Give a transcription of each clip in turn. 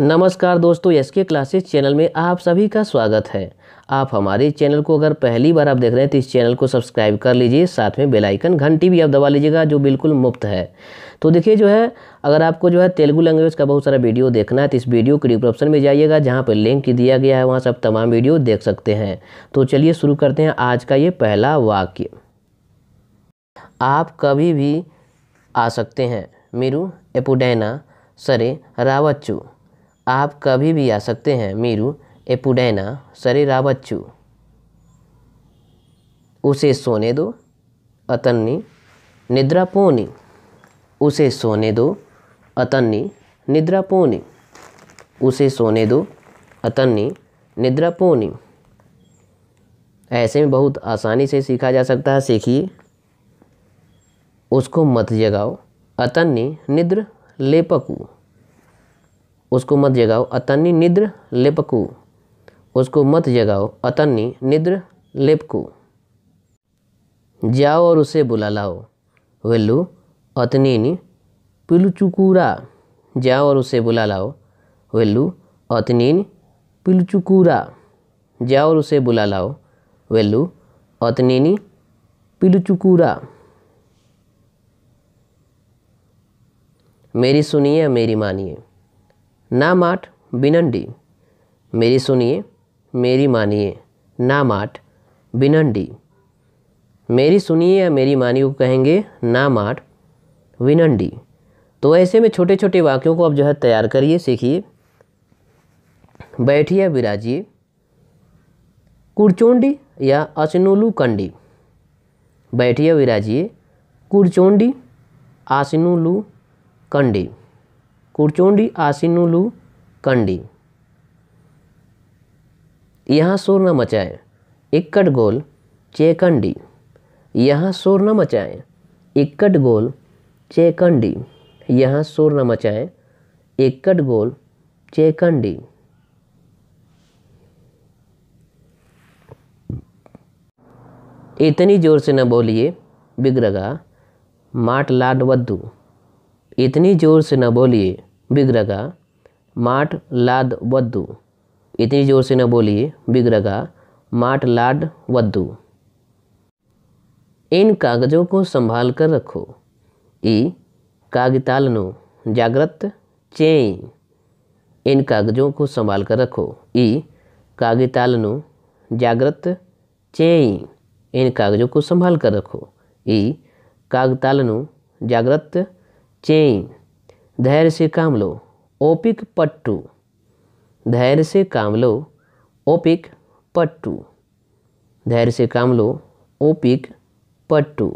नमस्कार दोस्तों एस के क्लासेस चैनल में आप सभी का स्वागत है आप हमारे चैनल को अगर पहली बार आप देख रहे हैं तो इस चैनल को सब्सक्राइब कर लीजिए साथ में बेल आइकन घंटी भी आप दबा लीजिएगा जो बिल्कुल मुफ्त है तो देखिए जो है अगर आपको जो है तेलुगु लैंग्वेज का बहुत सारा वीडियो देखना है तो इस वीडियो के डिस्क्रिप्शन में जाइएगा जहाँ पर लिंक दिया गया है वहाँ से आप तमाम वीडियो देख सकते हैं तो चलिए शुरू करते हैं आज का ये पहला वाक्य आप कभी भी आ सकते हैं मेरू एपुडैना सरे रावच्चू आप कभी भी आ सकते हैं मीरू एपुडैना सरेराबच्चू उसे सोने दो अतन्नी निद्रा पोनी उसे सोने दो अतन्नी निद्रा पोनी उसे सोने दो अतन्नी निद्रा पोनी ऐसे में बहुत आसानी से सीखा जा सकता है सीखिए उसको मत जगाओ अतन्नी निद्र लेपकू उसको मत जगाओ अतन्नी निद्र लेपकु उसको मत जगाओ अतन्नी निद्र लेपकु जाओ और उसे बुला लाओ वेल्लू अतनीनी पिलुचुकूरा जाओ और उसे बुला लाओ वेल्लू अतनीन पिलुचुकूरा जाओ और उसे बुला लाओ वेल्लू अतनीनी पिलुचुकूरा मेरी सुनिए मेरी मानिए ना माट बिनंडी मेरी सुनिए मेरी मानिए ना माट बिनंडी मेरी सुनिए या मेरी मानिए को कहेंगे ना माट विनंडी तो ऐसे में छोटे छोटे वाक्यों को आप जो है तैयार करिए सीखिए बैठिए विराजिए कुरचोंडी या असनुलू कंडी बैठिए विराजिए कुरचोंडी आसनुलू कंडी कुरचोंडी आसिनुलू कंडी यहाँ शोर न मचाएं इक्कट गोल चेकंडी यहाँ शोर न मचाएं इक्कट गोल चेकंडी यहाँ शोर न मचाएं इक्कट गोल चेकंडी इतनी ज़ोर से न बोलिए बिगरगा माट लाड वद्दू इतनी ज़ोर से न बोलिए बिग्रगा माट लाद वद्दू इतनी ज़ोर से न बोलिए बिगरगा माट लाड वद्दू इन कागजों को संभाल कर रखो ई कागितालनो जागृत चेई इन कागजों को संभाल कर रखो ई कागितालनो जागृत चेई इन कागजों को संभाल कर रखो ई कागतालनु जागृत चेई धैर्य से काम लो ओपिक पट्टू धैर्य से काम लो ओपिक पट्टू धैर्य से काम लो ओपिक पट्टू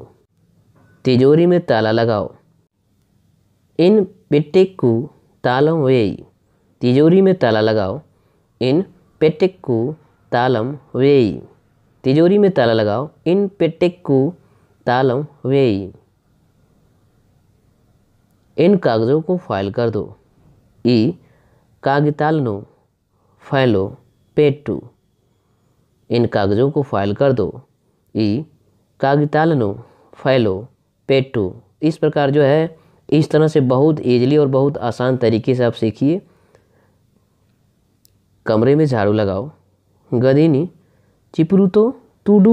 तिजोरी में ताला लगाओ इन को तालम वेई तिजोरी में ताला लगाओ इन को तालम वेई तिजोरी में ताला लगाओ इन को तालम वेई इन कागज़ों को फाइल कर दो ई नो फैलो पेटू इन कागज़ों को फाइल कर दो ई नो फैलो टू इस प्रकार जो है इस तरह से बहुत ईजली और बहुत आसान तरीके से आप सीखिए कमरे में झाड़ू लगाओ गदीनी चिपरू तो तुडू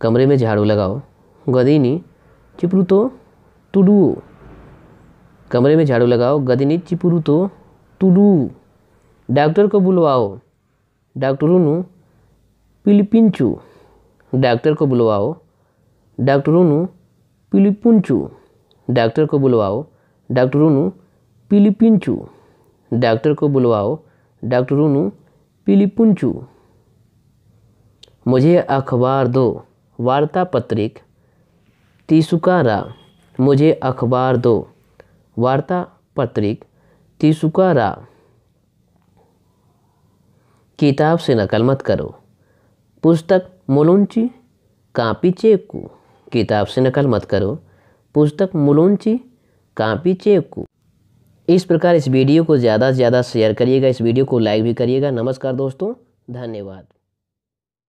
कमरे में झाड़ू लगाओ गदीनी चिपरू तो तुडू कमरे में झाड़ू लगाओ गदिनी चिपुरु तो टुडू डॉक्टर को बुलवाओ डॉक्टरूनु पिलिपिंचू डॉक्टर को बुलवाओ नु पिलिपुंचू डॉक्टर को बुलवाओ नु पिलिपिंचू डॉक्टर को बुलवाओ डॉक्टरूनु पिलिपुंचू मुझे अखबार दो वार्ता पत्रिक तीसुकारा मुझे अखबार दो वार्ता पत्रिक तिसुकारा किताब से नकल मत करो पुस्तक मुलुंची कापी चेकू किताब से नकल मत करो पुस्तक मुलुंची कापी चेकू इस प्रकार इस वीडियो को ज़्यादा से ज़्यादा शेयर करिएगा इस वीडियो को लाइक भी करिएगा नमस्कार दोस्तों धन्यवाद